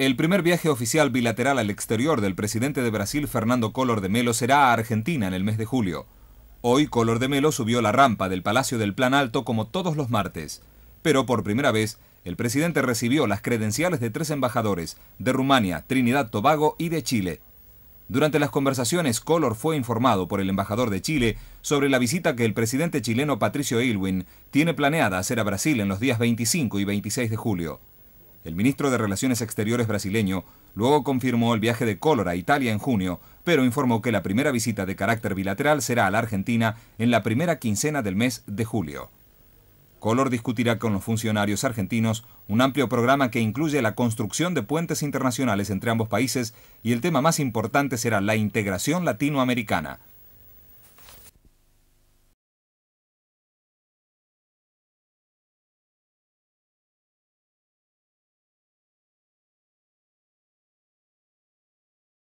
El primer viaje oficial bilateral al exterior del presidente de Brasil, Fernando Collor de Melo, será a Argentina en el mes de julio. Hoy Collor de Melo subió la rampa del Palacio del Plan Alto como todos los martes, pero por primera vez el presidente recibió las credenciales de tres embajadores, de Rumania, Trinidad Tobago y de Chile. Durante las conversaciones, Collor fue informado por el embajador de Chile sobre la visita que el presidente chileno Patricio Aylwin, tiene planeada hacer a Brasil en los días 25 y 26 de julio. El ministro de Relaciones Exteriores brasileño luego confirmó el viaje de Color a Italia en junio, pero informó que la primera visita de carácter bilateral será a la Argentina en la primera quincena del mes de julio. Color discutirá con los funcionarios argentinos un amplio programa que incluye la construcción de puentes internacionales entre ambos países y el tema más importante será la integración latinoamericana.